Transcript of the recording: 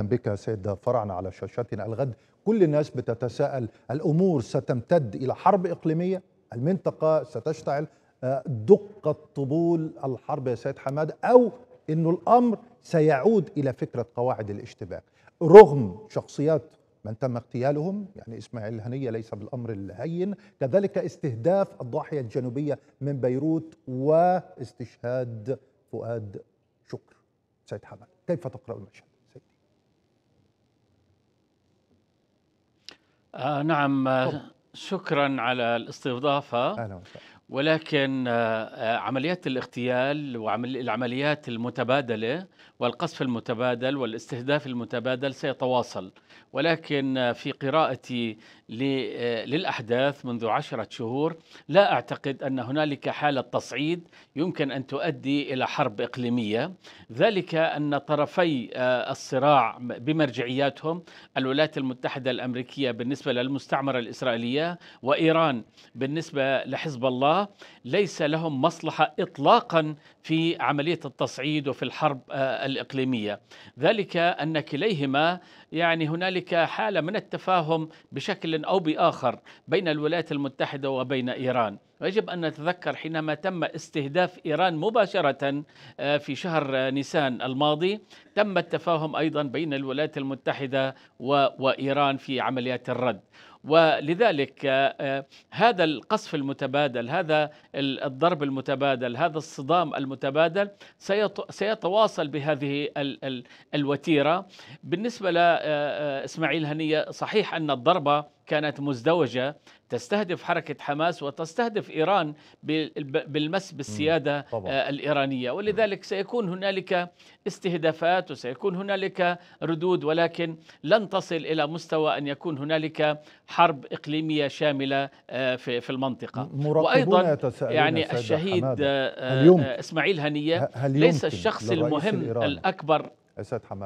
اهلا بك سيد فرعنا على شاشتنا الغد كل الناس بتتساءل الأمور ستمتد إلى حرب إقليمية المنطقة ستشتعل آه، دقة طبول الحرب يا سيد حماد أو أنه الأمر سيعود إلى فكرة قواعد الاشتباك رغم شخصيات من تم اغتيالهم يعني إسماعيل الهنية ليس بالأمر الهين كذلك استهداف الضاحية الجنوبية من بيروت واستشهاد فؤاد شكر سيد حماد كيف تقرأ المشهد؟ آه نعم طب. آه، شكرا على الاستضافة أهلا وسهلا ولكن آه، آه، عمليات الاغتيال والعمليات المتبادلة والقصف المتبادل والاستهداف المتبادل سيتواصل ولكن آه، في قراءتي للأحداث منذ عشرة شهور لا أعتقد أن هنالك حالة تصعيد يمكن أن تؤدي إلى حرب إقليمية ذلك أن طرفي الصراع بمرجعياتهم الولايات المتحدة الأمريكية بالنسبة للمستعمرة الإسرائيلية وإيران بالنسبة لحزب الله ليس لهم مصلحة إطلاقا في عملية التصعيد وفي الحرب آه، الإقليمية ذلك أن كليهما يعني هنالك حالة من التفاهم بشكل أو بآخر بين الولايات المتحدة وبين إيران ويجب أن نتذكر حينما تم استهداف إيران مباشرة آه، في شهر نيسان الماضي تم التفاهم أيضا بين الولايات المتحدة وإيران في عمليات الرد ولذلك آه، آه، هذا القصف المتبادل هذا الضرب المتبادل هذا الصدام المتبادل سيتواصل بهذه الوتيره بالنسبه لاسماعيل آه، هنيه صحيح ان الضربه كانت مزدوجة تستهدف حركة حماس وتستهدف إيران بالمس بالسيادة طبعا. آه، الإيرانية ولذلك سيكون هنالك استهدافات وسيكون هنالك ردود ولكن لن تصل إلى مستوى أن يكون هنالك حرب إقليمية شاملة آه، في المنطقة وأيضا يعني الشهيد آه، إسماعيل هنية ليس الشخص المهم الأكبر أسد